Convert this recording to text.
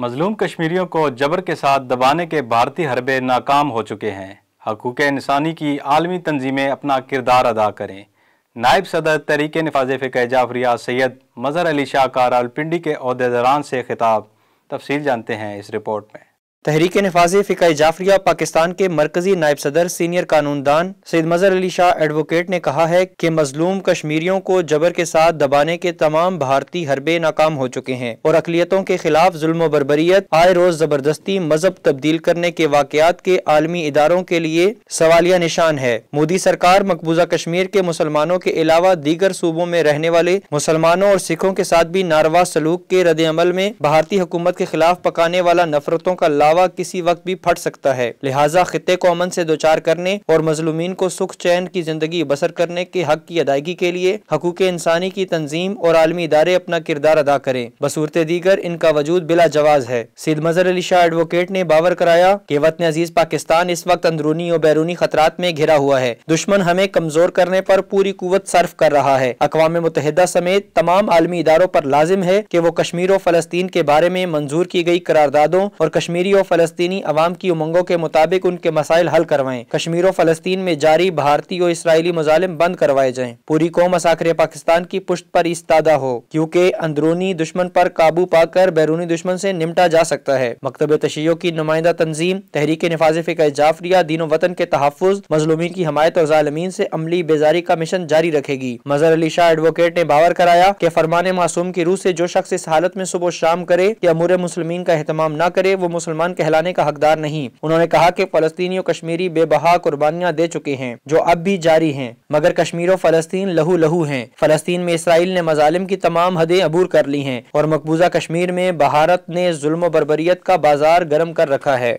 मजलूम कश्मीरियों को जबर के साथ दबाने के भारतीय हरबे नाकाम हो चुके हैं हकूक इंसानी की आलमी तंजीमें अपना किरदार अदा करें नायब सदर तरीके नफाज फ़िक जाफरिया सैयद मज़हर अली शाह का रावलपिंडी के अहदेदारान से खिताब तफसील जानते हैं इस रिपोर्ट में तहरीक नफाज फ़िका जाफरिया पाकिस्तान के मरकजी नायब सदर सीनियर कानूनदान सैद मज़र अली शाह एडवोकेट ने कहा है कि मजलूम कश्मीरियों को जबर के साथ दबाने के तमाम भारतीय हरबे नाकाम हो चुके हैं और अकलीतों के खिलाफ जुल्म बरबरीत आए रोज जबरदस्ती मजहब तब्दील करने के वाकत के आलमी इदारों के लिए सवालिया निशान है मोदी सरकार मकबूजा कश्मीर के मुसलमानों के अलावा दीगर सूबों में रहने वाले मुसलमानों और सिखों के साथ भी नारवा सलूक के रद्द अमल में भारतीय हुकूमत के खिलाफ पकाने वाला नफरतों का लाभ दावा किसी वक्त भी फट सकता है लिहाजा खत्े को अमन से चार करने और मजलूमिन को सुख चैन की जिंदगी बसर करने के हक की अदायगी के लिए हकूक इंसानी की तंजीम और आलमी इदारे अपना किरदार अदा करें बसूरत दीगर इनका वजूद बिला जवाज है सिद मजर अली शाह एडवोकेट ने बावर कराया की वतन अजीज पाकिस्तान इस वक्त अंदरूनी और बैरूनी खतरात में घिरा हुआ है दुश्मन हमें कमजोर करने पर पूरी कुत सर्फ कर रहा है अकवा मुतहदा समेत तमाम आलमी इदारों पर लाजिम है की वो कश्मीर और फलस्तीन के बारे में मंजूर की गई करारदादों और कश्मीरी और फ़लस्तनी अवाम की उमंगों के मुताबिक उनके मसाइल हल करवाएं कश्मीर फ़लस्तीन में जारी भारतीय और इसराइली मुजालिम बंद करवाए जाएं पूरी कौम असाखिर पाकिस्तान की पुष्ट पर इस्तादा हो क्योंकि अंदरूनी दुश्मन पर काबू पाकर बैरूनी दुश्मन से निमटा जा सकता है मकतब तशियों की नुमाइंदा तंजीम तहरीक नफाज फ़िका जाफरिया दीनों वतन के तहफ़ मजलूमी की हमायत और ालमीन से अमली बेजारी का मिशन जारी रखेगी मजर अली शाह एडवोकेट ने बावर कराया कि फरमान मासूम की रूह से जो शख्स इस हालत में सुबह शाम करे या मुरे मुसलमिन का अहतमाम न करे वो मुसलमान मुसलमान कहलाने का हकदार नहीं उन्होंने कहा कि फलस्तनी और कश्मीरी बेबहा कुर्बानियां दे चुके हैं जो अब भी जारी हैं मगर कश्मीर और फलस्तीन लहू लहू है फलस्तीन में इसराइल ने मजालिम की तमाम हदें अबूर कर ली हैं और मकबूजा कश्मीर में भारत ने जुल्म बरबरीत का बाजार गर्म कर रखा है